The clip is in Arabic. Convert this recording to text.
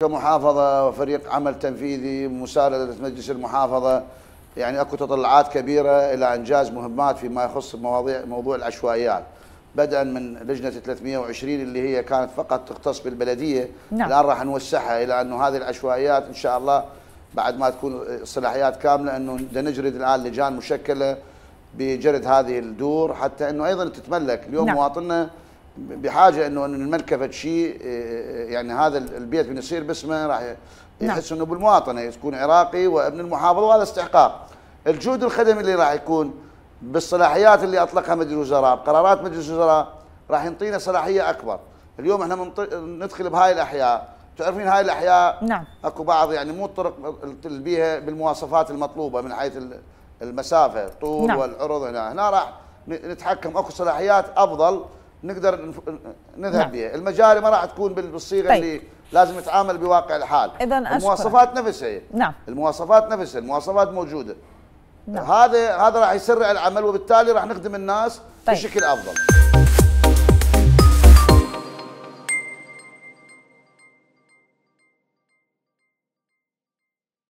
كمحافظة وفريق عمل تنفيذي مساندة مجلس المحافظة يعني اكو تطلعات كبيرة الى انجاز مهمات فيما يخص مواضيع موضوع العشوائيات بدءا من لجنة 320 اللي هي كانت فقط تختص بالبلدية نعم. الان راح نوسعها الى انه هذه العشوائيات ان شاء الله بعد ما تكون الصلاحيات كاملة انه نجرد الان لجان مشكلة بجرد هذه الدور حتى انه ايضا تتملك اليوم نعم. مواطننا بحاجه انه الملكه فد شيء إيه، إيه، يعني هذا البيت من يصير باسمه راح نعم. يحس انه بالمواطنه يكون عراقي وابن المحافظه وهذا استحقاق. الجهد الخدمي اللي راح يكون بالصلاحيات اللي اطلقها مجلس الوزراء بقرارات مجلس الوزراء راح ينطينا صلاحيه اكبر. اليوم احنا ندخل بهاي الاحياء تعرفين هاي الاحياء نعم اكو بعض يعني مو الطرق اللي بيها بالمواصفات المطلوبه من حيث المسافه الطول نعم. والعرض هنا هنا راح نتحكم اكو صلاحيات افضل نقدر نذهب نعم. بها المجاري ما راح تكون بالصيغه طيب. اللي لازم نتعامل بواقع الحال اذا المواصفات نفسها نعم المواصفات نفسها المواصفات موجوده نعم. هذا هذا راح يسرع العمل وبالتالي راح نخدم الناس طيب. بشكل افضل